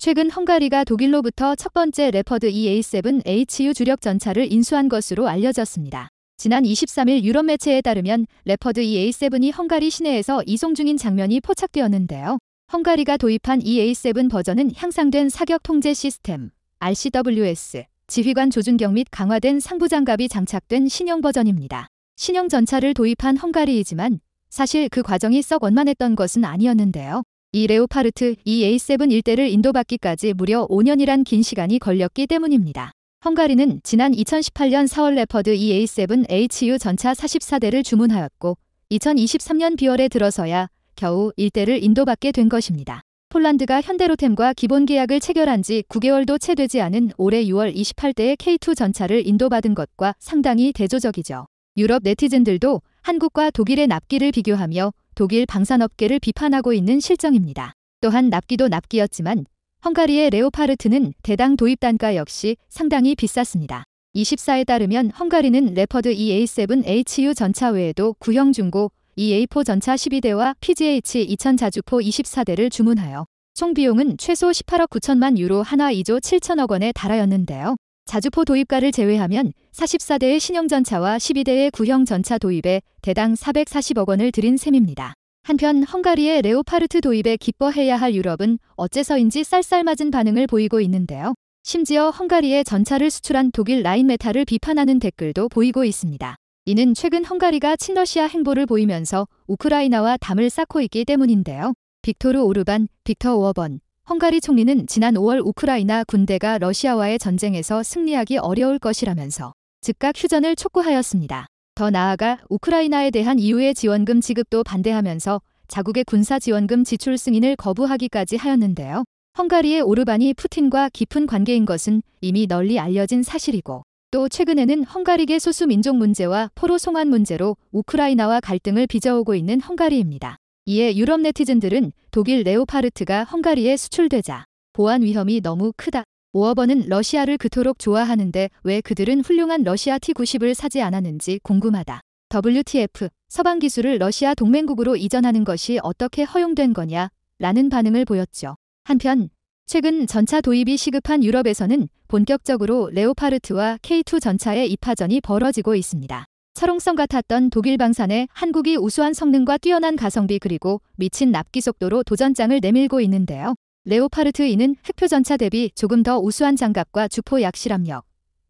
최근 헝가리가 독일로부터 첫 번째 레퍼드 EA7HU 주력 전차를 인수한 것으로 알려졌습니다. 지난 23일 유럽 매체에 따르면 레퍼드 EA7이 헝가리 시내에서 이송 중인 장면이 포착되었는데요. 헝가리가 도입한 EA7 버전은 향상된 사격 통제 시스템 RCWS, 지휘관 조준경 및 강화된 상부장갑이 장착된 신형 버전입니다. 신형 전차를 도입한 헝가리이지만 사실 그 과정이 썩 원만했던 것은 아니었는데요. 이 레오파르트 EA7 일대를 인도받기까지 무려 5년이란 긴 시간이 걸렸기 때문입니다. 헝가리는 지난 2018년 4월 레퍼드 EA7 HU 전차 44대를 주문하였고 2023년 비월에 들어서야 겨우 일대를 인도받게 된 것입니다. 폴란드가 현대로템과 기본 계약을 체결한 지 9개월도 채 되지 않은 올해 6월 28대의 K2 전차를 인도받은 것과 상당히 대조적이죠. 유럽 네티즌들도 한국과 독일의 납기를 비교하며 독일 방산업계를 비판하고 있는 실정입니다. 또한 납기도 납기였지만 헝가리의 레오파르트는 대당 도입 단가 역시 상당히 비쌌습니다. 24에 따르면 헝가리는 레퍼드 EA7HU 전차 외에도 구형 중고 EA4 전차 12대와 PGH 2000 자주포 24대를 주문하여 총 비용은 최소 18억 9천만 유로 한화 2조 7천억 원에 달하였는데요. 자주포 도입가를 제외하면 44대의 신형전차와 12대의 구형전차 도입에 대당 440억 원을 들인 셈입니다. 한편 헝가리의 레오파르트 도입에 기뻐해야 할 유럽은 어째서인지 쌀쌀맞은 반응을 보이고 있는데요. 심지어 헝가리의 전차를 수출한 독일 라인메탈을 비판하는 댓글도 보이고 있습니다. 이는 최근 헝가리가 친러시아 행보를 보이면서 우크라이나와 담을 쌓고 있기 때문인데요. 빅토르 오르반, 빅터 워번, 헝가리 총리는 지난 5월 우크라이나 군대가 러시아와의 전쟁에서 승리하기 어려울 것이라면서 즉각 휴전을 촉구하였습니다. 더 나아가 우크라이나에 대한 이후의 지원금 지급도 반대하면서 자국의 군사 지원금 지출 승인을 거부하기까지 하였는데요. 헝가리의 오르반이 푸틴과 깊은 관계인 것은 이미 널리 알려진 사실이고 또 최근에는 헝가리계 소수 민족 문제와 포로 송환 문제로 우크라이나와 갈등을 빚어오고 있는 헝가리입니다. 이에 유럽 네티즌들은 독일 레오파르트가 헝가리에 수출되자 보안 위험이 너무 크다. 오어버는 러시아를 그토록 좋아하는데 왜 그들은 훌륭한 러시아 T-90을 사지 않았는지 궁금하다. WTF, 서방 기술을 러시아 동맹국으로 이전하는 것이 어떻게 허용된 거냐? 라는 반응을 보였죠. 한편, 최근 전차 도입이 시급한 유럽에서는 본격적으로 레오파르트와 K2 전차의 입하전이 벌어지고 있습니다. 철옹성 같았던 독일 방산에 한국이 우수한 성능과 뛰어난 가성비 그리고 미친 납기 속도로 도전장을 내밀고 있는데요. 레오파르트 2는 핵표 전차 대비 조금 더 우수한 장갑과 주포 약실압력,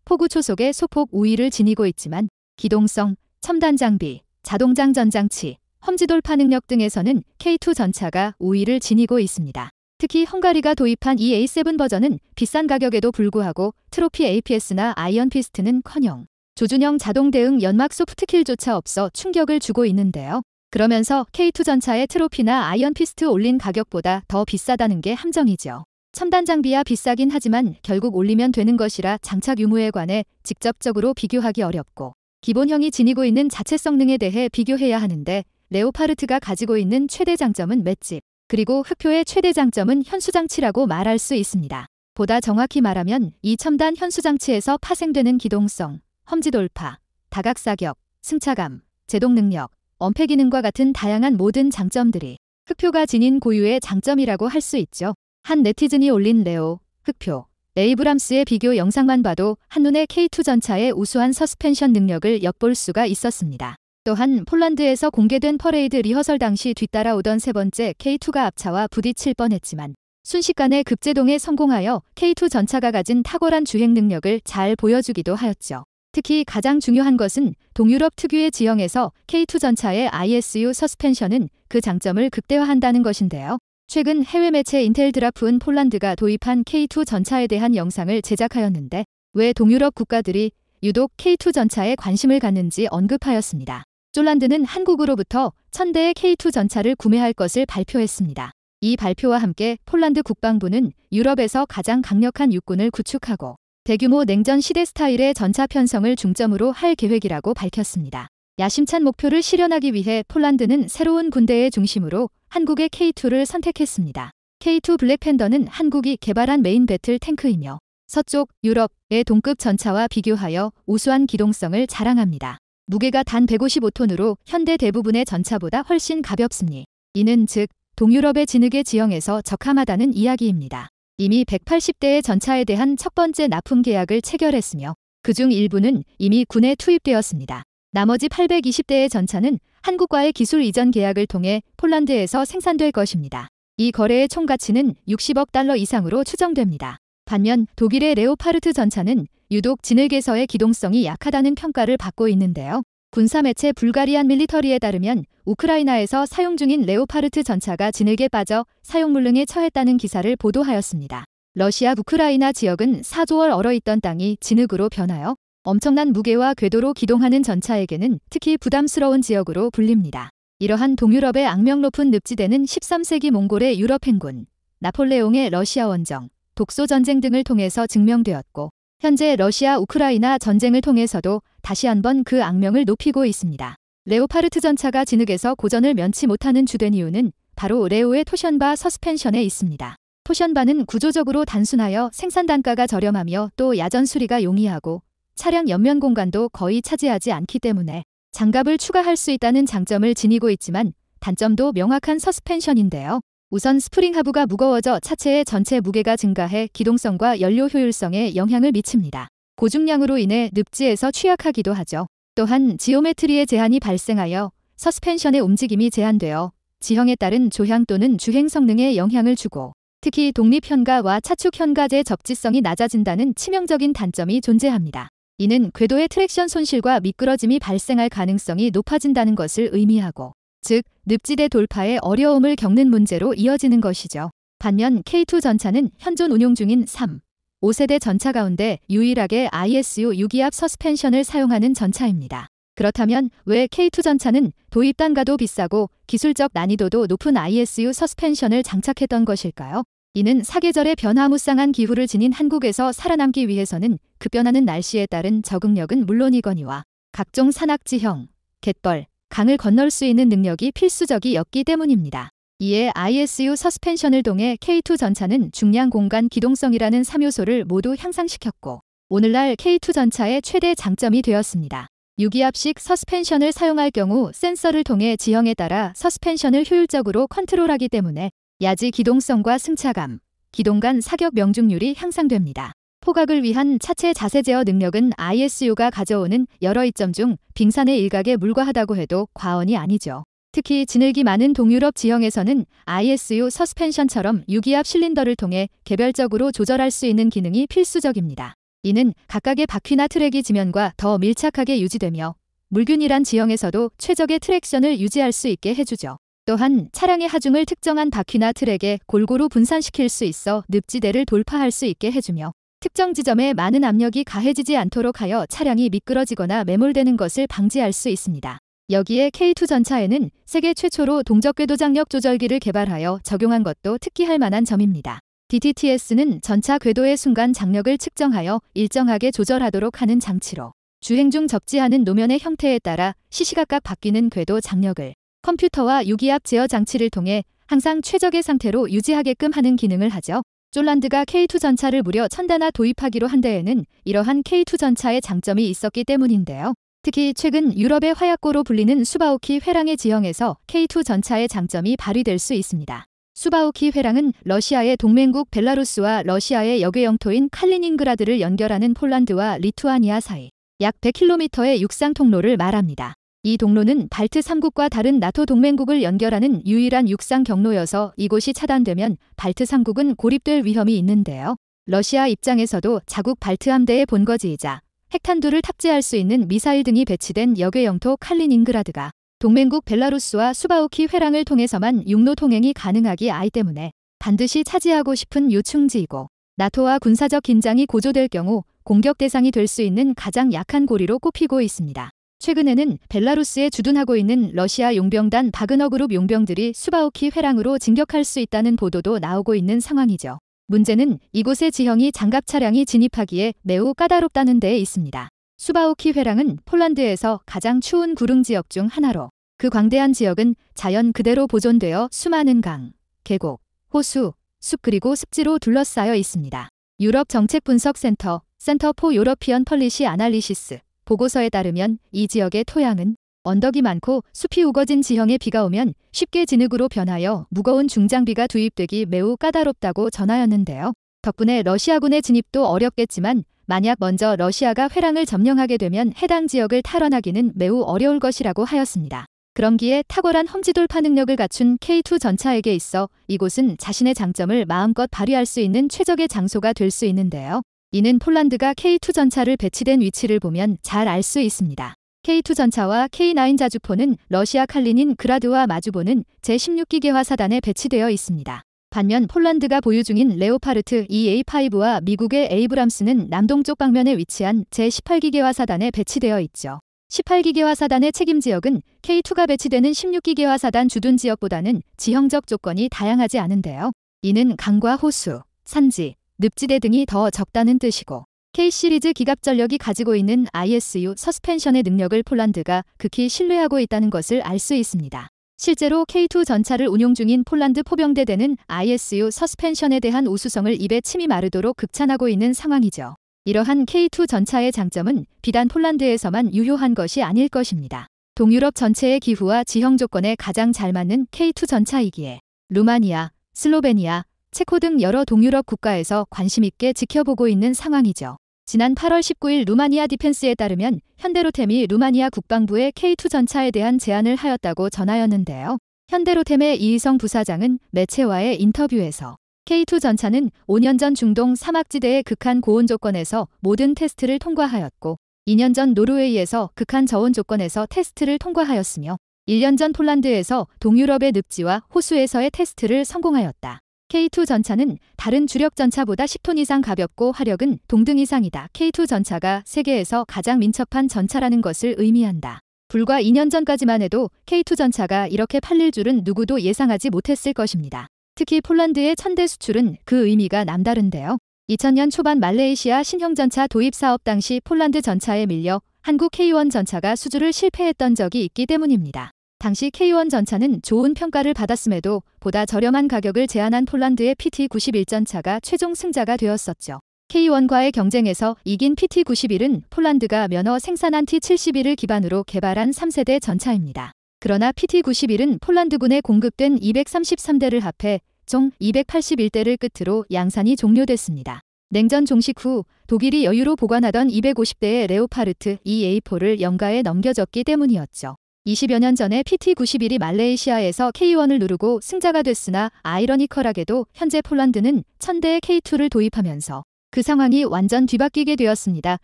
포구 초속의 소폭 우위를 지니고 있지만 기동성, 첨단 장비, 자동장 전장치, 험지 돌파 능력 등에서는 K2 전차가 우위를 지니고 있습니다. 특히 헝가리가 도입한 EA7 버전은 비싼 가격에도 불구하고 트로피 APS나 아이언 피스트는커녕 조준형 자동 대응 연막 소프트킬조차 없어 충격을 주고 있는데요. 그러면서 K2 전차의 트로피나 아이언 피스트 올린 가격보다 더 비싸다는 게 함정이죠. 첨단 장비야 비싸긴 하지만 결국 올리면 되는 것이라 장착 유무에 관해 직접적으로 비교하기 어렵고 기본형이 지니고 있는 자체 성능에 대해 비교해야 하는데 레오파르트가 가지고 있는 최대 장점은 맷집 그리고 흑표의 최대 장점은 현수장치라고 말할 수 있습니다. 보다 정확히 말하면 이 첨단 현수장치에서 파생되는 기동성, 험지돌파, 다각사격, 승차감, 제동능력, 언패기능과 같은 다양한 모든 장점들이 흑표가 지닌 고유의 장점이라고 할 수 있죠. 한 네티즌이 올린 레오, 흑표, 에이브람스의 비교 영상만 봐도 한눈에 K2 전차의 우수한 서스펜션 능력을 엿볼 수가 있었습니다. 또한 폴란드에서 공개된 퍼레이드 리허설 당시 뒤따라오던 세 번째 K2가 앞차와 부딪힐 뻔했지만 순식간에 급제동에 성공하여 K2 전차가 가진 탁월한 주행 능력을 잘 보여주기도 하였죠. 특히 가장 중요한 것은 동유럽 특유의 지형에서 K2 전차의 ISU 서스펜션은 그 장점을 극대화한다는 것인데요. 최근 해외 매체 인텔 드라프은 폴란드가 도입한 K2 전차에 대한 영상을 제작하였는데 왜 동유럽 국가들이 유독 K2 전차에 관심을 갖는지 언급하였습니다. 폴란드는 한국으로부터 1000대의 K2 전차를 구매할 것을 발표했습니다. 이 발표와 함께 폴란드 국방부는 유럽에서 가장 강력한 육군을 구축하고 대규모 냉전 시대 스타일의 전차 편성을 중점으로 할 계획이라고 밝혔습니다. 야심찬 목표를 실현하기 위해 폴란드는 새로운 군대의 중심으로 한국의 K2를 선택했습니다. K2 블랙팬더는 한국이 개발한 메인 배틀 탱크이며 서쪽 유럽의 동급 전차와 비교하여 우수한 기동성을 자랑합니다. 무게가 단 155톤으로 현대 대부분의 전차보다 훨씬 가볍습니다. 이는 즉 동유럽의 진흙의 지형에서 적함하다는 이야기입니다. 이미 180대의 전차에 대한 첫 번째 납품 계약을 체결했으며 그 중 일부는 이미 군에 투입되었습니다. 나머지 820대의 전차는 한국과의 기술 이전 계약을 통해 폴란드에서 생산될 것입니다. 이 거래의 총 가치는 60억 달러 이상으로 추정됩니다. 반면 독일의 레오파르트 전차는 유독 진흙에서의 기동성이 약하다는 평가를 받고 있는데요. 군사 매체 불가리안 밀리터리에 따르면 우크라이나에서 사용 중인 레오파르트 전차가 진흙에 빠져 사용 물릉에 처했다는 기사를 보도하였습니다. 러시아 우크라이나 지역은 4조월 얼어있던 땅이 진흙으로 변하여 엄청난 무게와 궤도로 기동하는 전차에게는 특히 부담스러운 지역으로 불립니다. 이러한 동유럽의 악명 높은 늪지대는 13세기 몽골의 유럽 행군, 나폴레옹의 러시아 원정, 독소 전쟁 등을 통해서 증명되었고 현재 러시아 우크라이나 전쟁을 통해서도 다시 한번 그 악명을 높이고 있습니다. 레오파르트 전차가 진흙에서 고전을 면치 못하는 주된 이유는 바로 레오의 토션바 서스펜션에 있습니다. 토션바는 구조적으로 단순하여 생산 단가가 저렴하며 또 야전 수리가 용이하고 차량 옆면 공간도 거의 차지하지 않기 때문에 장갑을 추가할 수 있다는 장점을 지니고 있지만 단점도 명확한 서스펜션인데요. 우선 스프링 하부가 무거워져 차체의 전체 무게가 증가해 기동성과 연료 효율성에 영향을 미칩니다. 고중량으로 인해 늪지에서 취약하기도 하죠. 또한 지오메트리의 제한이 발생하여 서스펜션의 움직임이 제한되어 지형에 따른 조향 또는 주행 성능에 영향을 주고 특히 독립현가와 차축현가제 접지성이 낮아진다는 치명적인 단점이 존재합니다. 이는 궤도의 트랙션 손실과 미끄러짐이 발생할 가능성이 높아진다는 것을 의미하고 즉 늪지대 돌파에 어려움을 겪는 문제로 이어지는 것이죠. 반면 K2 전차는 현존 운용 중인 3, 5세대 전차 가운데 유일하게 ISU 6기압 서스펜션을 사용하는 전차입니다. 그렇다면 왜 K2 전차는 도입 단가도 비싸고 기술적 난이도도 높은 ISU 서스펜션을 장착했던 것일까요? 이는 사계절의 변화무쌍한 기후를 지닌 한국에서 살아남기 위해서는 급변하는 날씨에 따른 적응력은 물론이거니와 각종 산악지형, 갯벌, 강을 건널 수 있는 능력이 필수적이었기 때문입니다. 이에 ISU 서스펜션을 통해 K2 전차는 중량 공간 기동성이라는 3요소를 모두 향상시켰고 오늘날 K2 전차의 최대 장점이 되었습니다. 유기압식 서스펜션을 사용할 경우 센서를 통해 지형에 따라 서스펜션을 효율적으로 컨트롤하기 때문에 야지 기동성과 승차감, 기동 간 사격 명중률이 향상됩니다. 포각을 위한 차체 자세 제어 능력은 ISU가 가져오는 여러 이점 중 빙산의 일각에 물과하다고 해도 과언이 아니죠. 특히 진흙이 많은 동유럽 지형에서는 ISU 서스펜션처럼 유기압 실린더를 통해 개별적으로 조절할 수 있는 기능이 필수적입니다. 이는 각각의 바퀴나 트랙이 지면과 더 밀착하게 유지되며 물균이란 지형에서도 최적의 트랙션을 유지할 수 있게 해주죠. 또한 차량의 하중을 특정한 바퀴나 트랙에 골고루 분산시킬 수 있어 늪지대를 돌파할 수 있게 해주며 특정 지점에 많은 압력이 가해지지 않도록 하여 차량이 미끄러지거나 매몰되는 것을 방지할 수 있습니다. 여기에 K2 전차에는 세계 최초로 동적 궤도 장력 조절기를 개발하여 적용한 것도 특기할 만한 점입니다. DTTS는 전차 궤도의 순간 장력을 측정하여 일정하게 조절하도록 하는 장치로 주행 중 접지하는 노면의 형태에 따라 시시각각 바뀌는 궤도 장력을 컴퓨터와 유기압 제어 장치를 통해 항상 최적의 상태로 유지하게끔 하는 기능을 하죠. 쫄란드가 K2 전차를 무려 천단화 도입하기로 한 데에는 이러한 K2 전차의 장점이 있었기 때문인데요. 특히 최근 유럽의 화약고로 불리는 수바우키 회랑의 지형에서 K2 전차의 장점이 발휘될 수 있습니다. 수바우키 회랑은 러시아의 동맹국 벨라루스와 러시아의 역외 영토인 칼리닝그라드를 연결하는 폴란드와 리투아니아 사이 약 100km의 육상 통로를 말합니다. 이 동로는 발트 3국과 다른 나토 동맹국을 연결하는 유일한 육상 경로여서 이곳이 차단되면 발트 3국은 고립될 위험이 있는데요. 러시아 입장에서도 자국 발트 함대의 본거지이자 핵탄두를 탑재할 수 있는 미사일 등이 배치된 역외 영토 칼리닝그라드가 동맹국 벨라루스와 수바우키 회랑을 통해서만 육로 통행이 가능하기 아이 때문에 반드시 차지하고 싶은 요충지이고 나토와 군사적 긴장이 고조될 경우 공격 대상이 될 수 있는 가장 약한 고리로 꼽히고 있습니다. 최근에는 벨라루스에 주둔하고 있는 러시아 용병단 바그너 그룹 용병들이 수바우키 회랑으로 진격할 수 있다는 보도도 나오고 있는 상황이죠. 문제는 이곳의 지형이 장갑 차량이 진입하기에 매우 까다롭다는 데에 있습니다. 수바우키 회랑은 폴란드에서 가장 추운 구릉 지역 중 하나로 그 광대한 지역은 자연 그대로 보존되어 수많은 강, 계곡, 호수, 숲 그리고 습지로 둘러싸여 있습니다. 유럽 정책분석센터 센터 포 유러피언 펄리시 아날리시스 보고서에 따르면 이 지역의 토양은 언덕이 많고 숲이 우거진 지형에 비가 오면 쉽게 진흙으로 변하여 무거운 중장비가 투입되기 매우 까다롭다고 전하였는데요. 덕분에 러시아군의 진입도 어렵겠지만 만약 먼저 러시아가 회랑을 점령하게 되면 해당 지역을 탈환하기는 매우 어려울 것이라고 하였습니다. 그럼기에 탁월한 험지돌파 능력을 갖춘 K2 전차에게 있어 이곳은 자신의 장점을 마음껏 발휘할 수 있는 최적의 장소가 될 수 있는데요. 이는 폴란드가 K2 전차를 배치된 위치를 보면 잘 알 수 있습니다. K2 전차와 K9 자주포는 러시아 칼리닌 그라드와 마주보는 제16기계화 사단에 배치되어 있습니다. 반면 폴란드가 보유 중인 레오파르트 EA5와 미국의 에이브람스는 남동쪽 방면에 위치한 제18기계화 사단에 배치되어 있죠. 18기계화 사단의 책임 지역은 K2가 배치되는 16기계화 사단 주둔 지역보다는 지형적 조건이 다양하지 않은데요. 이는 강과 호수, 산지, 늪지대 등이 더 적다는 뜻이고 K시리즈 기갑전력이 가지고 있는 ISU 서스펜션의 능력을 폴란드가 극히 신뢰하고 있다는 것을 알 수 있습니다. 실제로 K2 전차를 운용 중인 폴란드 포병대대는 ISU 서스펜션에 대한 우수성을 입에 침이 마르도록 극찬하고 있는 상황이죠. 이러한 K2 전차의 장점은 비단 폴란드에서만 유효한 것이 아닐 것입니다. 동유럽 전체의 기후와 지형 조건에 가장 잘 맞는 K2 전차이기에 루마니아, 슬로베니아, 체코 등 여러 동유럽 국가에서 관심 있게 지켜보고 있는 상황이죠. 지난 8월 19일 루마니아 디펜스에 따르면 현대로템이 루마니아 국방부의 K2 전차에 대한 제안을 하였다고 전하였는데요. 현대로템의 이희성 부사장은 매체와의 인터뷰에서 K2 전차는 5년 전 중동 사막지대의 극한 고온 조건에서 모든 테스트를 통과하였고 2년 전 노르웨이에서 극한 저온 조건에서 테스트를 통과하였으며 1년 전 폴란드에서 동유럽의 늪지와 호수에서의 테스트를 성공하였다. K2 전차는 다른 주력 전차보다 10톤 이상 가볍고 화력은 동등 이상이다. K2 전차가 세계에서 가장 민첩한 전차라는 것을 의미한다. 불과 2년 전까지만 해도 K2 전차가 이렇게 팔릴 줄은 누구도 예상하지 못했을 것입니다. 특히 폴란드의 천대 수출은 그 의미가 남다른데요. 2000년 초반 말레이시아 신형전차 도입 사업 당시 폴란드 전차에 밀려 한국 K1 전차가 수주를 실패했던 적이 있기 때문입니다. 당시 K1 전차는 좋은 평가를 받았음에도 보다 저렴한 가격을 제안한 폴란드의 PT-91 전차가 최종 승자가 되었었죠. K1과의 경쟁에서 이긴 PT-91은 폴란드가 면허 생산한 T-71을 기반으로 개발한 3세대 전차입니다. 그러나 PT-91은 폴란드군에 공급된 233대를 합해 총 281대를 끝으로 양산이 종료됐습니다. 냉전 종식 후 독일이 여유로 보관하던 250대의 레오파르트 EA4를 영가에 넘겨줬기 때문이었죠. 20여 년 전에 PT91이 말레이시아에서 K1을 누르고 승자가 됐으나 아이러니컬하게도 현재 폴란드는 천대의 K2를 도입하면서 그 상황이 완전 뒤바뀌게 되었습니다.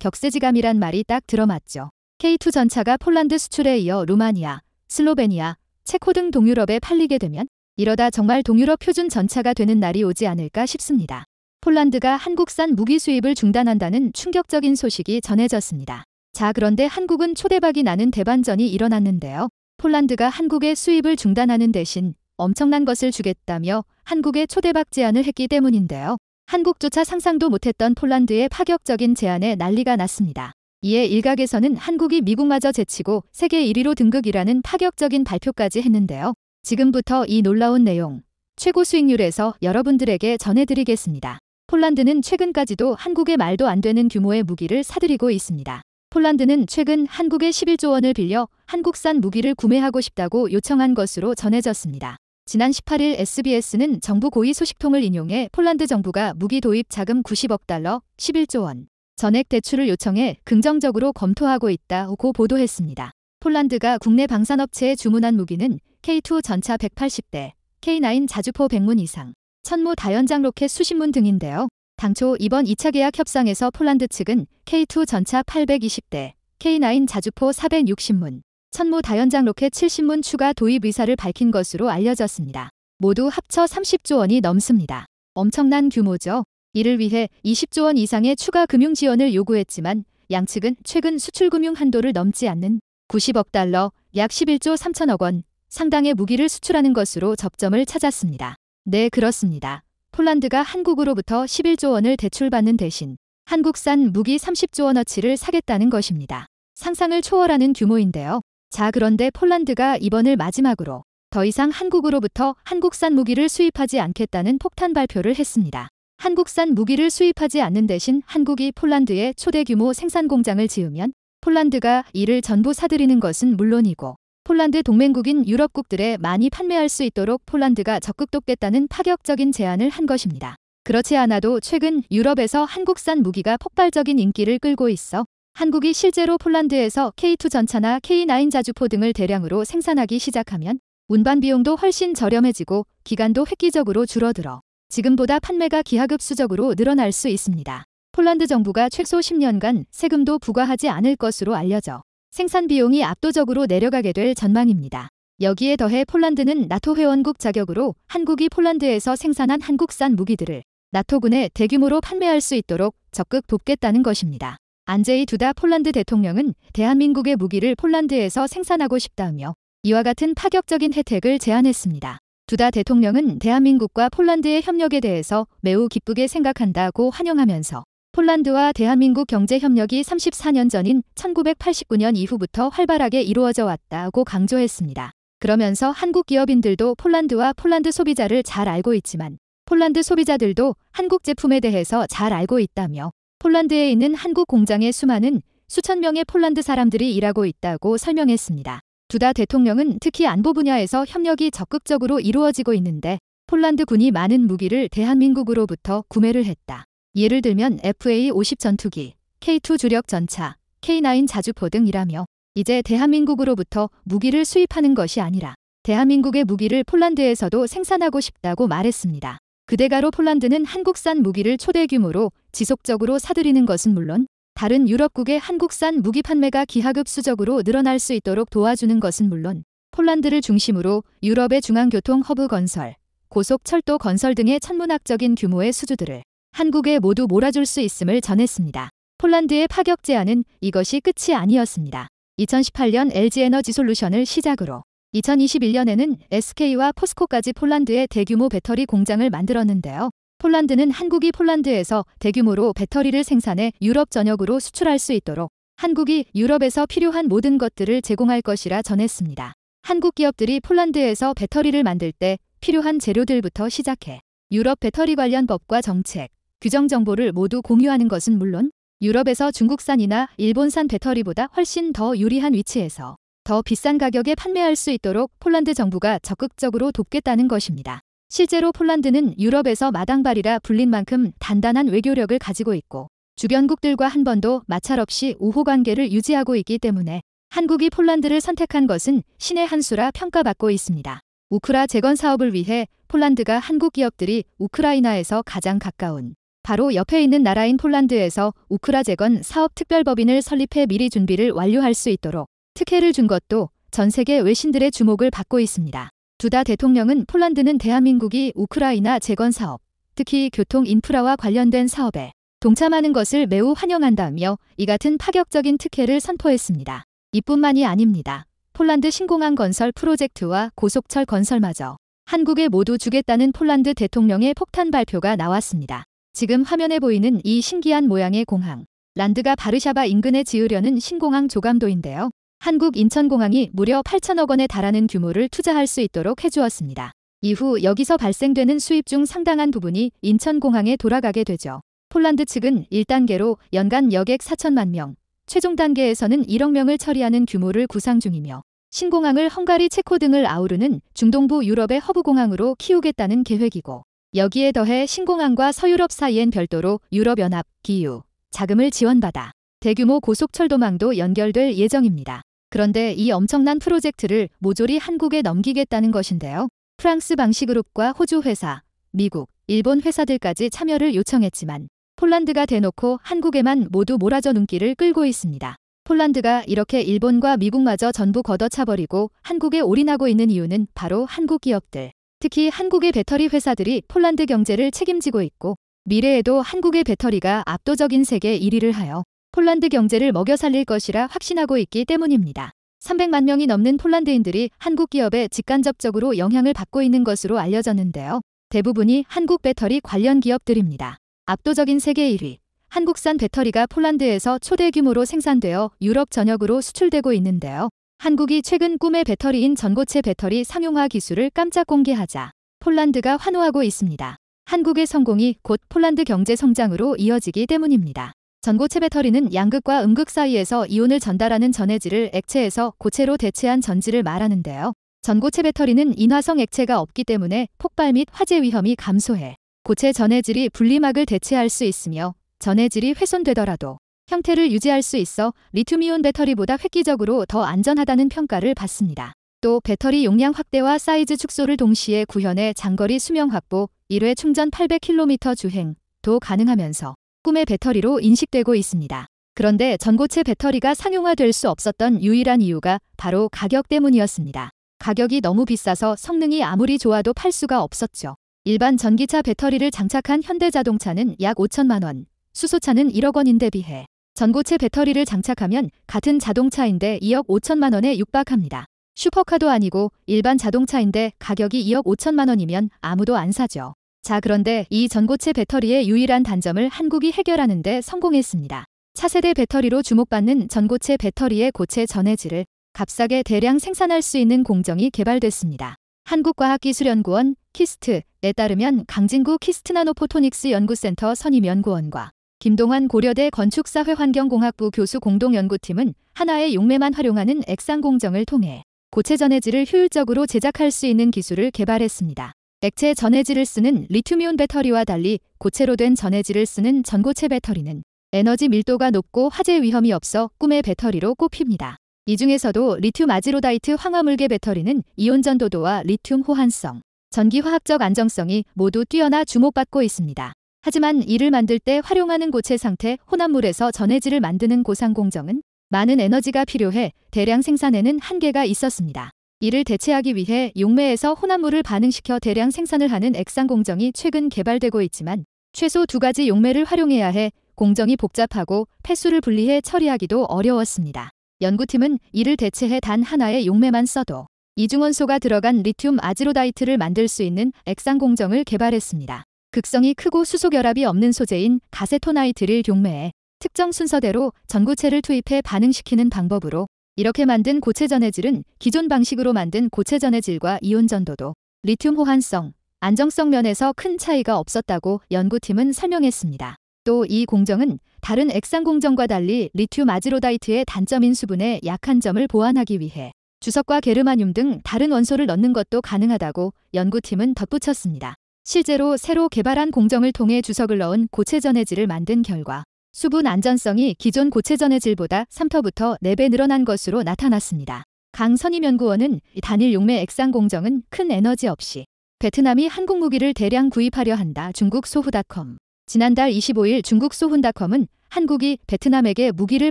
격세지감이란 말이 딱 들어맞죠. K2 전차가 폴란드 수출에 이어 루마니아, 슬로베니아, 체코 등 동유럽에 팔리게 되면 이러다 정말 동유럽 표준 전차가 되는 날이 오지 않을까 싶습니다. 폴란드가 한국산 무기 수입을 중단한다는 충격적인 소식이 전해졌습니다. 자, 그런데 한국은 초대박이 나는 대반전이 일어났는데요. 폴란드가 한국의 수입을 중단하는 대신 엄청난 것을 주겠다며 한국의 초대박 제안을 했기 때문인데요. 한국조차 상상도 못했던 폴란드의 파격적인 제안에 난리가 났습니다. 이에 일각에서는 한국이 미국마저 제치고 세계 1위로 등극이라는 파격적인 발표까지 했는데요. 지금부터 이 놀라운 내용, 최고 수익률에서 여러분들에게 전해드리겠습니다. 폴란드는 최근까지도 한국의 말도 안 되는 규모의 무기를 사들이고 있습니다. 폴란드는 최근 한국의 11조 원을 빌려 한국산 무기를 구매하고 싶다고 요청한 것으로 전해졌습니다. 지난 18일 SBS는 정부 고위 소식통을 인용해 폴란드 정부가 무기 도입 자금 90억 달러, 11조 원, 전액 대출을 요청해 긍정적으로 검토하고 있다고 보도했습니다. 폴란드가 국내 방산업체에 주문한 무기는 K2 전차 180대, K9 자주포 100문 이상, 천무 다연장 로켓 수십문 등인데요. 당초 이번 2차 계약 협상에서 폴란드 측은 K2 전차 820대, K9 자주포 460문, 천무 다연장 로켓 70문 추가 도입 의사를 밝힌 것으로 알려졌습니다. 모두 합쳐 30조 원이 넘습니다. 엄청난 규모죠. 이를 위해 20조 원 이상의 추가 금융 지원을 요구했지만 양측은 최근 수출 금융 한도를 넘지 않는 90억 달러, 약 11조 3천억 원 상당의 무기를 수출하는 것으로 접점을 찾았습니다. 네, 그렇습니다. 폴란드가 한국으로부터 11조 원을 대출받는 대신 한국산 무기 30조 원어치를 사겠다는 것입니다. 상상을 초월하는 규모인데요. 자, 그런데 폴란드가 이번을 마지막으로 더 이상 한국으로부터 한국산 무기를 수입하지 않겠다는 폭탄 발표를 했습니다. 한국산 무기를 수입하지 않는 대신 한국이 폴란드에 초대 규모 생산 공장을 지으면 폴란드가 이를 전부 사들이는 것은 물론이고 폴란드 동맹국인 유럽국들에 많이 판매할 수 있도록 폴란드가 적극 돕겠다는 파격적인 제안을 한 것입니다. 그렇지 않아도 최근 유럽에서 한국산 무기가 폭발적인 인기를 끌고 있어 한국이 실제로 폴란드에서 K2 전차나 K9 자주포 등을 대량으로 생산하기 시작하면 운반 비용도 훨씬 저렴해지고 기간도 획기적으로 줄어들어 지금보다 판매가 기하급수적으로 늘어날 수 있습니다. 폴란드 정부가 최소 10년간 세금도 부과하지 않을 것으로 알려져 생산 비용이 압도적으로 내려가게 될 전망입니다. 여기에 더해 폴란드는 나토 회원국 자격으로 한국이 폴란드에서 생산한 한국산 무기들을 나토군에 대규모로 판매할 수 있도록 적극 돕겠다는 것입니다. 안제이 두다 폴란드 대통령은 대한민국의 무기를 폴란드에서 생산하고 싶다며 이와 같은 파격적인 혜택을 제안했습니다. 두다 대통령은 대한민국과 폴란드의 협력에 대해서 매우 기쁘게 생각한다고 환영하면서 폴란드와 대한민국 경제협력이 34년 전인 1989년 이후부터 활발하게 이루어져 왔다고 강조했습니다. 그러면서 한국 기업인들도 폴란드와 폴란드 소비자를 잘 알고 있지만 폴란드 소비자들도 한국 제품에 대해서 잘 알고 있다며 폴란드에 있는 한국 공장의 수많은 수천 명의 폴란드 사람들이 일하고 있다고 설명했습니다. 두다 대통령은 특히 안보 분야에서 협력이 적극적으로 이루어지고 있는데 폴란드 군이 많은 무기를 대한민국으로부터 구매를 했다. 예를 들면 FA-50 전투기, K2 주력 전차, K9 자주포 등이라며 이제 대한민국으로부터 무기를 수입하는 것이 아니라 대한민국의 무기를 폴란드에서도 생산하고 싶다고 말했습니다. 그대가로 폴란드는 한국산 무기를 초대 규모로 지속적으로 사들이는 것은 물론 다른 유럽국의 한국산 무기 판매가 기하급수적으로 늘어날 수 있도록 도와주는 것은 물론 폴란드를 중심으로 유럽의 중앙교통 허브 건설, 고속철도 건설 등의 천문학적인 규모의 수주들을 한국에 모두 몰아줄 수 있음을 전했습니다. 폴란드의 파격 제안은 이것이 끝이 아니었습니다. 2018년 LG 에너지 솔루션을 시작으로 2021년에는 SK와 포스코까지 폴란드의 대규모 배터리 공장을 만들었는데요. 폴란드는 한국이 폴란드에서 대규모로 배터리를 생산해 유럽 전역으로 수출할 수 있도록 한국이 유럽에서 필요한 모든 것들을 제공할 것이라 전했습니다. 한국 기업들이 폴란드에서 배터리를 만들 때 필요한 재료들부터 시작해 유럽 배터리 관련 법과 정책, 규정 정보를 모두 공유하는 것은 물론 유럽에서 중국산이나 일본산 배터리보다 훨씬 더 유리한 위치에서 더 비싼 가격에 판매할 수 있도록 폴란드 정부가 적극적으로 돕겠다는 것입니다. 실제로 폴란드는 유럽에서 마당발이라 불린 만큼 단단한 외교력을 가지고 있고 주변국들과 한 번도 마찰 없이 우호 관계를 유지하고 있기 때문에 한국이 폴란드를 선택한 것은 신의 한 수라 평가받고 있습니다. 우크라 재건 사업을 위해 폴란드가 한국 기업들이 우크라이나에서 가장 가까운 바로 옆에 있는 나라인 폴란드에서 우크라 재건 사업 특별법인을 설립해 미리 준비를 완료할 수 있도록 특혜를 준 것도 전 세계 외신들의 주목을 받고 있습니다. 두다 대통령은 폴란드는 대한민국이 우크라이나 재건 사업, 특히 교통 인프라와 관련된 사업에 동참하는 것을 매우 환영한다며 이 같은 파격적인 특혜를 선포했습니다. 이뿐만이 아닙니다. 폴란드 신공항 건설 프로젝트와 고속철 건설마저 한국에 모두 주겠다는 폴란드 대통령의 폭탄 발표가 나왔습니다. 지금 화면에 보이는 이 신기한 모양의 공항, 란드가 바르샤바 인근에 지으려는 신공항 조감도인데요. 한국 인천공항이 무려 8천억 원에 달하는 규모를 투자할 수 있도록 해주었습니다. 이후 여기서 발생되는 수입 중 상당한 부분이 인천공항에 돌아가게 되죠. 폴란드 측은 1단계로 연간 여객 4천만 명, 최종 단계에서는 1억 명을 처리하는 규모를 구상 중이며 신공항을 헝가리, 체코 등을 아우르는 중동부 유럽의 허브공항으로 키우겠다는 계획이고 여기에 더해 신공항과 서유럽 사이엔 별도로 유럽연합, 기유, 자금을 지원받아 대규모 고속철도망도 연결될 예정입니다. 그런데 이 엄청난 프로젝트를 모조리 한국에 넘기겠다는 것인데요. 프랑스 방식그룹과 호주 회사, 미국, 일본 회사들까지 참여를 요청했지만 폴란드가 대놓고 한국에만 모두 몰아져 눈길을 끌고 있습니다. 폴란드가 이렇게 일본과 미국마저 전부 걷어차버리고 한국에 올인하고 있는 이유는 바로 한국 기업들. 특히 한국의 배터리 회사들이 폴란드 경제를 책임지고 있고 미래에도 한국의 배터리가 압도적인 세계 1위를 하여 폴란드 경제를 먹여 살릴 것이라 확신하고 있기 때문입니다. 300만 명이 넘는 폴란드인들이 한국 기업에 직간접적으로 영향을 받고 있는 것으로 알려졌는데요. 대부분이 한국 배터리 관련 기업들입니다. 압도적인 세계 1위. 한국산 배터리가 폴란드에서 초대 규모로 생산되어 유럽 전역으로 수출되고 있는데요. 한국이 최근 꿈의 배터리인 전고체 배터리 상용화 기술을 깜짝 공개하자 폴란드가 환호하고 있습니다. 한국의 성공이 곧 폴란드 경제 성장으로 이어지기 때문입니다. 전고체 배터리는 양극과 음극 사이에서 이온을 전달하는 전해질을 액체에서 고체로 대체한 전지를 말하는데요. 전고체 배터리는 인화성 액체가 없기 때문에 폭발 및 화재 위험이 감소해 고체 전해질이 분리막을 대체할 수 있으며 전해질이 훼손되더라도 형태를 유지할 수 있어 리튬이온 배터리보다 획기적으로 더 안전하다는 평가를 받습니다. 또 배터리 용량 확대와 사이즈 축소를 동시에 구현해 장거리 수명 확보, 1회 충전 800km 주행도 가능하면서 꿈의 배터리로 인식되고 있습니다. 그런데 전고체 배터리가 상용화될 수 없었던 유일한 이유가 바로 가격 때문이었습니다. 가격이 너무 비싸서 성능이 아무리 좋아도 팔 수가 없었죠. 일반 전기차 배터리를 장착한 현대자동차는 약 5천만 원, 수소차는 1억 원인데 비해 전고체 배터리를 장착하면 같은 자동차인데 2억 5천만 원에 육박합니다. 슈퍼카도 아니고 일반 자동차인데 가격이 2억 5천만 원이면 아무도 안 사죠. 자 그런데 이 전고체 배터리의 유일한 단점을 한국이 해결하는 데 성공했습니다. 차세대 배터리로 주목받는 전고체 배터리의 고체 전해질을 값싸게 대량 생산할 수 있는 공정이 개발됐습니다. 한국과학기술연구원 키스트에 따르면 강진구 키스트 나노포토닉스 연구센터 선임 연구원과 김동환 고려대 건축사회 환경공학부 교수 공동연구팀은 하나의 용매만 활용하는 액상 공정을 통해 고체 전해질을 효율적으로 제작할 수 있는 기술을 개발했습니다. 액체 전해질을 쓰는 리튬이온 배터리와 달리 고체로 된 전해질을 쓰는 전고체 배터리는 에너지 밀도가 높고 화재 위험이 없어 꿈의 배터리로 꼽힙니다. 이 중에서도 리튬 아지로다이트 황화물계 배터리는 이온 전도도와 리튬 호환성, 전기화학적 안정성이 모두 뛰어나 주목받고 있습니다. 하지만 이를 만들 때 활용하는 고체 상태 혼합물에서 전해질을 만드는 고상공정은 많은 에너지가 필요해 대량 생산에는 한계가 있었습니다. 이를 대체하기 위해 용매에서 혼합물을 반응시켜 대량 생산을 하는 액상공정이 최근 개발되고 있지만 최소 두 가지 용매를 활용해야 해 공정이 복잡하고 폐수를 분리해 처리하기도 어려웠습니다. 연구팀은 이를 대체해 단 하나의 용매만 써도 이중원소가 들어간 리튬 아지로다이트를 만들 수 있는 액상공정을 개발했습니다. 극성이 크고 수소 결합이 없는 소재인 가세토나이트를 용매해 특정 순서대로 전구체를 투입해 반응시키는 방법으로 이렇게 만든 고체 전해질은 기존 방식으로 만든 고체 전해질과 이온 전도도 리튬 호환성, 안정성 면에서 큰 차이가 없었다고 연구팀은 설명했습니다. 또 이 공정은 다른 액상 공정과 달리 리튬 아지로다이트의 단점인 수분의 약한 점을 보완하기 위해 주석과 게르마늄 등 다른 원소를 넣는 것도 가능하다고 연구팀은 덧붙였습니다. 실제로 새로 개발한 공정을 통해 주석을 넣은 고체 전해질을 만든 결과 수분 안전성이 기존 고체 전해질보다 3터부터 4배 늘어난 것으로 나타났습니다. 강선임 연구원은 단일 용매 액상 공정은 큰 에너지 없이 베트남이 한국 무기를 대량 구입하려 한다. 중국 소후닷컴. 지난달 25일 중국 소훈닷컴은 한국이 베트남에게 무기를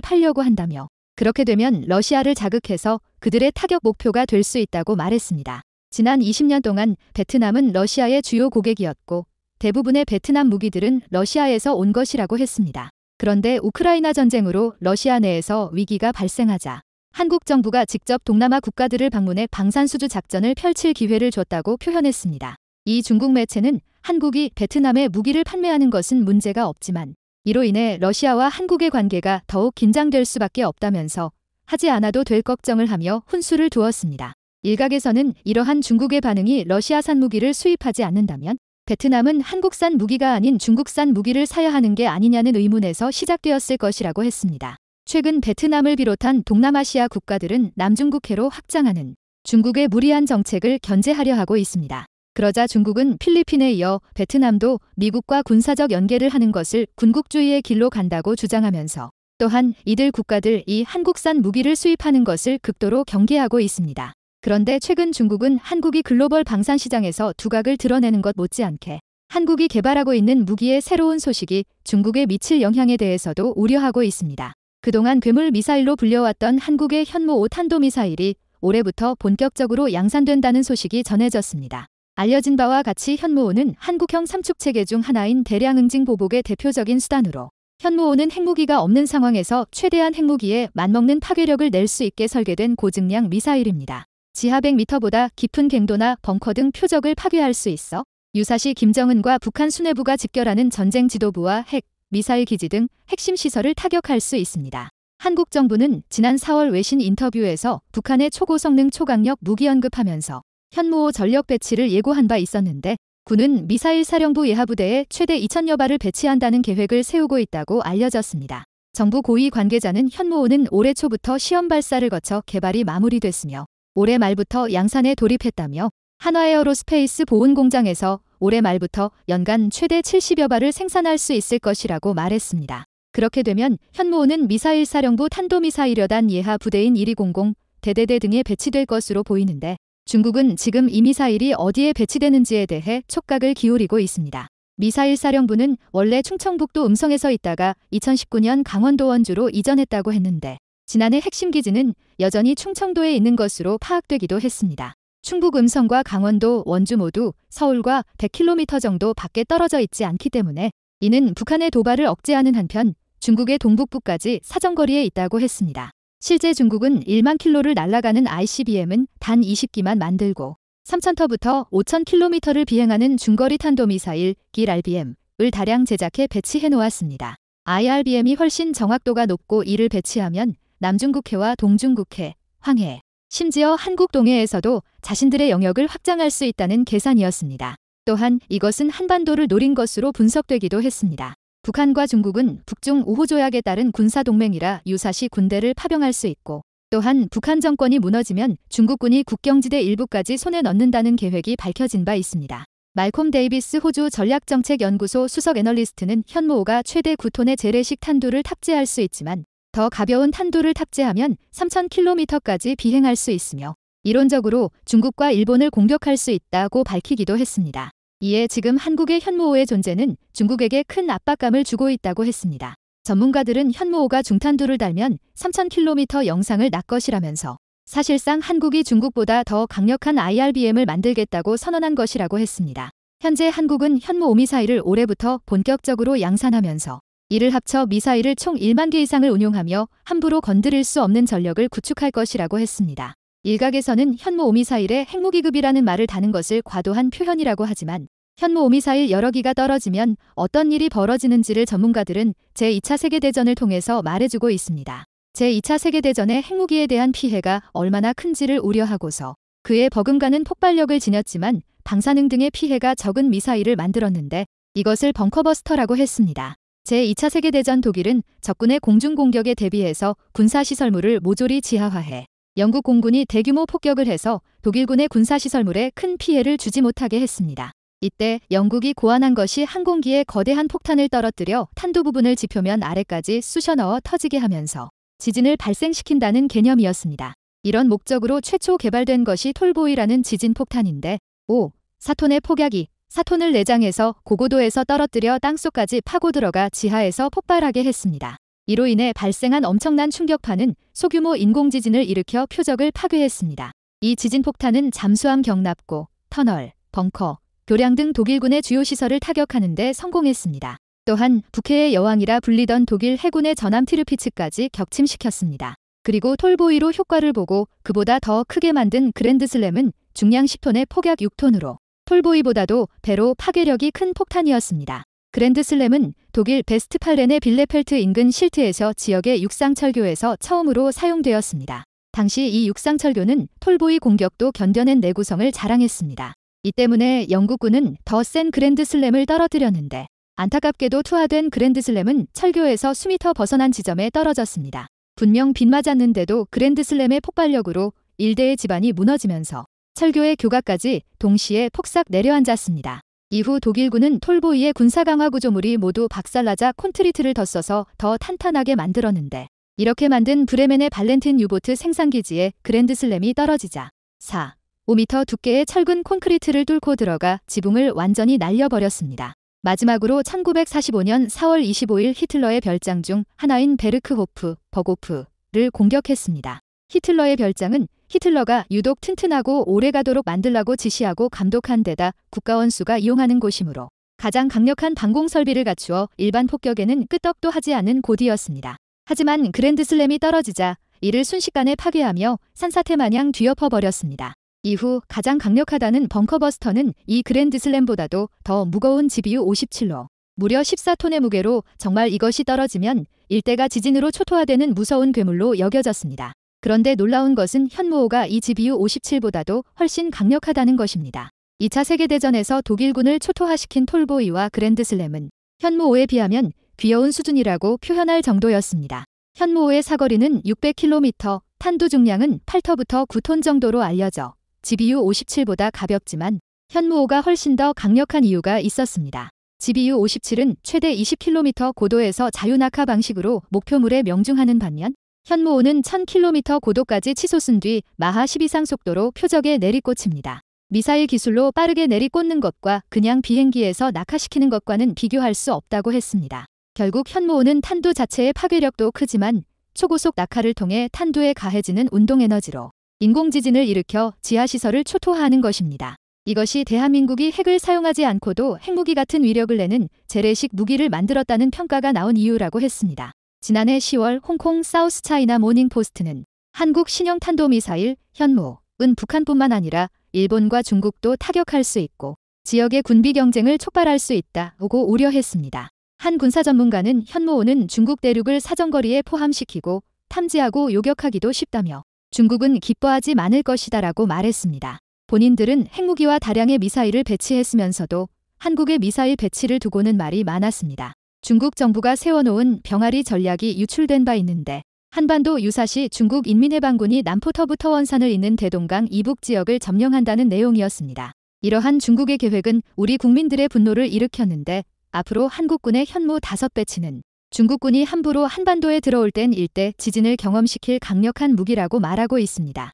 팔려고 한다며 그렇게 되면 러시아를 자극해서 그들의 타격 목표가 될 수 있다고 말했습니다. 지난 20년 동안 베트남은 러시아의 주요 고객이었고 대부분의 베트남 무기들은 러시아에서 온 것이라고 했습니다. 그런데 우크라이나 전쟁으로 러시아 내에서 위기가 발생하자 한국 정부가 직접 동남아 국가들을 방문해 방산수주 작전을 펼칠 기회를 줬다고 표현했습니다. 이 중국 매체는 한국이 베트남에 무기를 판매하는 것은 문제가 없지만 이로 인해 러시아와 한국의 관계가 더욱 긴장될 수밖에 없다면서 하지 않아도 될 걱정을 하며 훈수를 두었습니다. 일각에서는 이러한 중국의 반응이 러시아산 무기를 수입하지 않는다면 베트남은 한국산 무기가 아닌 중국산 무기를 사야 하는 게 아니냐는 의문에서 시작되었을 것이라고 했습니다. 최근 베트남을 비롯한 동남아시아 국가들은 남중국해로 확장하는 중국의 무리한 정책을 견제하려 하고 있습니다. 그러자 중국은 필리핀에 이어 베트남도 미국과 군사적 연계를 하는 것을 군국주의의 길로 간다고 주장하면서 또한 이들 국가들이 한국산 무기를 수입하는 것을 극도로 경계하고 있습니다. 그런데 최근 중국은 한국이 글로벌 방산 시장에서 두각을 드러내는 것 못지않게 한국이 개발하고 있는 무기의 새로운 소식이 중국에 미칠 영향에 대해서도 우려하고 있습니다. 그동안 괴물 미사일로 불려왔던 한국의 현모 5탄도 미사일이 올해부터 본격적으로 양산된다는 소식이 전해졌습니다. 알려진 바와 같이 현무호는 한국형 삼축체계 중 하나인 대량응징 보복의 대표적인 수단으로 현무호는 핵무기가 없는 상황에서 최대한 핵무기에 맞먹는 파괴력을 낼 수 있게 설계된 고증량 미사일입니다. 지하 100m보다 깊은 갱도나 벙커 등 표적을 파괴할 수 있어 유사시 김정은과 북한 수뇌부가 직결하는 전쟁 지도부와 핵, 미사일 기지 등 핵심 시설을 타격할 수 있습니다. 한국 정부는 지난 4월 외신 인터뷰에서 북한의 초고성능 초강력 무기 언급하면서 현무호 전력 배치를 예고한 바 있었는데 군은 미사일 사령부 예하부대에 최대 2천여 발을 배치한다는 계획을 세우고 있다고 알려졌습니다. 정부 고위 관계자는 현무호는 올해 초부터 시험 발사를 거쳐 개발이 마무리됐으며 올해 말부터 양산에 돌입했다며 한화에어로스페이스 보훈공장에서 올해 말부터 연간 최대 70여 발을 생산할 수 있을 것이라고 말했습니다. 그렇게 되면 현무호는 미사일 사령부 탄도미사일여단 예하 부대인 1200 대대대 등에 배치될 것으로 보이는데 중국은 지금 이 미사일이 어디에 배치되는지에 대해 촉각을 기울이고 있습니다. 미사일 사령부는 원래 충청북도 음성에서 있다가 2019년 강원도 원주로 이전했다고 했는데 지난해 핵심 기지는 여전히 충청도에 있는 것으로 파악되기도 했습니다. 충북 음성과 강원도, 원주 모두 서울과 100km 정도 밖에 떨어져 있지 않기 때문에 이는 북한의 도발을 억제하는 한편 중국의 동북부까지 사정거리에 있다고 했습니다. 실제 중국은 1만 킬로를 날아가는 ICBM은 단 20기만 만들고 3,000터부터 5,000km를 비행하는 중거리 탄도미사일 길RBM을 다량 제작해 배치해 놓았습니다. IRBM이 훨씬 정확도가 높고 이를 배치하면 남중국해와 동중국해, 황해, 심지어 한국 동해에서도 자신들의 영역을 확장할 수 있다는 계산이었습니다. 또한 이것은 한반도를 노린 것으로 분석되기도 했습니다. 북한과 중국은 북중 우호 조약에 따른 군사 동맹이라 유사시 군대를 파병할 수 있고 또한 북한 정권이 무너지면 중국군이 국경지대 일부까지 손에 넣는다는 계획이 밝혀진 바 있습니다. 말콤 데이비스 호주 전략정책연구소 수석 애널리스트는 현모호가 최대 9톤의 재래식 탄두를 탑재할 수 있지만 더 가벼운 탄도를 탑재하면 3,000km까지 비행할 수 있으며 이론적으로 중국과 일본을 공격할 수 있다고 밝히기도 했습니다. 이에 지금 한국의 현무호의 존재는 중국에게 큰 압박감을 주고 있다고 했습니다. 전문가들은 현무호가 중탄도를 달면 3,000km 영상을 낚 것이라면서 사실상 한국이 중국보다 더 강력한 IRBM을 만들겠다고 선언한 것이라고 했습니다. 현재 한국은 현무 호미사일을 올해부터 본격적으로 양산하면서 이를 합쳐 미사일을 총 1만 개 이상을 운용하며 함부로 건드릴 수 없는 전력을 구축할 것이라고 했습니다. 일각에서는 현무 오미사일의 핵무기급이라는 말을 다는 것을 과도한 표현이라고 하지만 현무 오미사일 여러 기가 떨어지면 어떤 일이 벌어지는지를 전문가들은 제2차 세계대전을 통해서 말해주고 있습니다. 제2차 세계대전의 핵무기에 대한 피해가 얼마나 큰지를 우려하고서 그의 버금가는 폭발력을 지녔지만 방사능 등의 피해가 적은 미사일을 만들었는데 이것을 벙커버스터라고 했습니다. 제2차 세계대전 독일은 적군의 공중공격에 대비해서 군사시설물을 모조리 지하화해 영국 공군이 대규모 폭격을 해서 독일군의 군사시설물에 큰 피해를 주지 못하게 했습니다. 이때 영국이 고안한 것이 항공기에 거대한 폭탄을 떨어뜨려 탄두 부분을 지표면 아래까지 쑤셔 넣어 터지게 하면서 지진을 발생시킨다는 개념이었습니다. 이런 목적으로 최초 개발된 것이 톨보이라는 지진 폭탄인데 5. 사톤의 폭약이 사톤을 내장해서 고고도에서 떨어뜨려 땅속까지 파고들어가 지하에서 폭발하게 했습니다. 이로 인해 발생한 엄청난 충격파는 소규모 인공지진을 일으켜 표적을 파괴했습니다. 이 지진 폭탄은 잠수함 경납고, 터널, 벙커, 교량 등 독일군의 주요 시설을 타격하는 데 성공했습니다. 또한 북해의 여왕이라 불리던 독일 해군의 전함 티르피츠까지 격침시켰습니다. 그리고 톨보이로 효과를 보고 그보다 더 크게 만든 그랜드슬램은 중량 10톤의 폭약 6톤으로 톨보이보다도 배로 파괴력이 큰 폭탄이었습니다. 그랜드슬램은 독일 베스트팔렌의 빌레펠트 인근 실트에서 지역의 육상철교에서 처음으로 사용되었습니다. 당시 이 육상철교는 톨보이 공격도 견뎌낸 내구성을 자랑했습니다. 이 때문에 영국군은 더 센 그랜드슬램을 떨어뜨렸는데 안타깝게도 투하된 그랜드슬램은 철교에서 수미터 벗어난 지점에 떨어졌습니다. 분명 빗맞았는데도 그랜드슬램의 폭발력으로 일대의 집안이 무너지면서 철교의 교가까지 동시에 폭삭 내려앉았습니다. 이후 독일군은 톨보이의 군사 강화 구조물이 모두 박살나자 콘트리트를 덧써서 더 탄탄하게 만들었는데 이렇게 만든 브레멘의 발렌틴 유보트 생산기지에 그랜드슬램이 떨어지자 4, 5m 두께의 철근 콘크리트를 뚫고 들어가 지붕을 완전히 날려버렸습니다. 마지막으로 1945년 4월 25일 히틀러의 별장 중 하나인 베르크호프, 버고프를 공격했습니다. 히틀러의 별장은 히틀러가 유독 튼튼하고 오래가도록 만들라고 지시하고 감독한 데다 국가원수가 이용하는 곳이므로 가장 강력한 방공 설비를 갖추어 일반 폭격에는 끄떡도 하지 않은 곳이었습니다 하지만 그랜드슬램이 떨어지자 이를 순식간에 파괴하며 산사태 마냥 뒤엎어버렸습니다. 이후 가장 강력하다는 벙커버스터는 이 그랜드슬램보다도 더 무거운 GBU 57로 무려 14톤의 무게로 정말 이것이 떨어지면 일대가 지진으로 초토화되는 무서운 괴물로 여겨졌습니다. 그런데 놀라운 것은 현무호가 이 GBU-57보다도 훨씬 강력하다는 것입니다. 2차 세계대전에서 독일군을 초토화시킨 톨보이와 그랜드슬램은 현무호에 비하면 귀여운 수준이라고 표현할 정도였습니다. 현무호의 사거리는 600km, 탄두 중량은 8터부터 9톤 정도로 알려져 GBU-57보다 가볍지만 현무호가 훨씬 더 강력한 이유가 있었습니다. GBU-57은 최대 20km 고도에서 자유낙하 방식으로 목표물에 명중하는 반면 현무호는 1000km 고도까지 치솟은 뒤 마하 12상 속도로 표적에 내리꽂힙니다. 미사일 기술로 빠르게 내리꽂는 것과 그냥 비행기에서 낙하시키는 것과는 비교할 수 없다고 했습니다. 결국 현무호는 탄두 자체의 파괴력도 크지만 초고속 낙하를 통해 탄두에 가해지는 운동에너지로 인공지진을 일으켜 지하시설을 초토화하는 것입니다. 이것이 대한민국이 핵을 사용하지 않고도 핵무기 같은 위력을 내는 재래식 무기를 만들었다는 평가가 나온 이유라고 했습니다. 지난해 10월 홍콩 사우스 차이나 모닝포스트는 한국 신형탄도미사일 현무은 북한뿐만 아니라 일본과 중국도 타격할 수 있고 지역의 군비 경쟁을 촉발할 수 있다고 우려했습니다. 한 군사 전문가는 현무호는 중국 대륙을 사정거리에 포함시키고 탐지하고 요격하기도 쉽다며 중국은 기뻐하지 않을 것이다라고 말했습니다. 본인들은 핵무기와 다량의 미사일을 배치했으면서도 한국의 미사일 배치를 두고는 말이 많았습니다. 중국 정부가 세워놓은 병아리 전략이 유출된 바 있는데 한반도 유사시 중국 인민해방군이 남포터부터 원산을 잇는 대동강 이북 지역을 점령한다는 내용이었습니다. 이러한 중국의 계획은 우리 국민들의 분노를 일으켰는데 앞으로 한국군의 현무 5배치는 중국군이 함부로 한반도에 들어올 땐 일대 지진을 경험시킬 강력한 무기라고 말하고 있습니다.